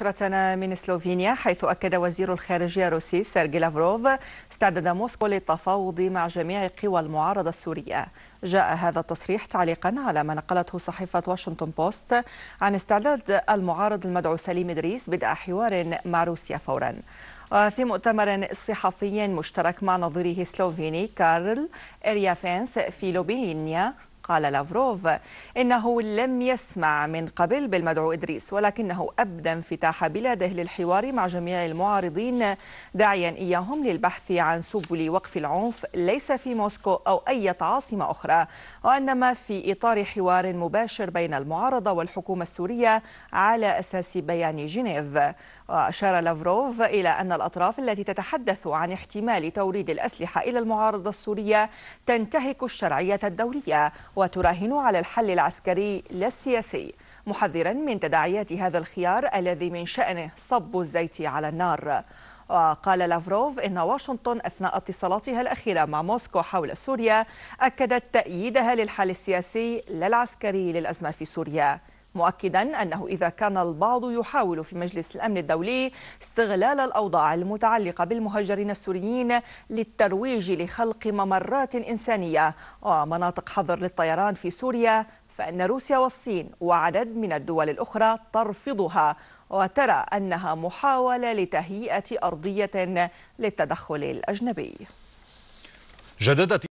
نشرتنا من سلوفينيا حيث أكد وزير الخارجية الروسي سيرجي لافروف استعداد موسكو للتفاوض مع جميع قوى المعارضة السورية جاء هذا التصريح تعليقا على ما نقلته صحيفة واشنطن بوست عن استعداد المعارض المدعو سليم إدريس بدء حوار مع روسيا فورا وفي مؤتمر صحفي مشترك مع نظيره السلوفيني كارل إريافينس في لوبينيا قال لافروف إنه لم يسمع من قبل بالمدعو إدريس ولكنه أبدى انفتاح بلاده للحوار مع جميع المعارضين داعيا إياهم للبحث عن سبل وقف العنف ليس في موسكو أو أي عاصمة أخرى وإنما في إطار حوار مباشر بين المعارضة والحكومة السورية على أساس بيان جنيف وأشار لافروف إلى أن الأطراف التي تتحدث عن احتمال توريد الأسلحة إلى المعارضة السورية تنتهك الشرعية الدولية وتراهن على الحل العسكري لا السياسي محذرا من تداعيات هذا الخيار الذي من شأنه صب الزيت على النار وقال لافروف إن واشنطن أثناء اتصالاتها الأخيرة مع موسكو حول سوريا أكدت تأييدها للحل السياسي لا العسكري للأزمة في سوريا مؤكدا أنه إذا كان البعض يحاول في مجلس الأمن الدولي استغلال الأوضاع المتعلقة بالمهاجرين السوريين للترويج لخلق ممرات إنسانية ومناطق حظر للطيران في سوريا فإن روسيا والصين وعدد من الدول الأخرى ترفضها وترى أنها محاولة لتهيئة أرضية للتدخل الأجنبي جددت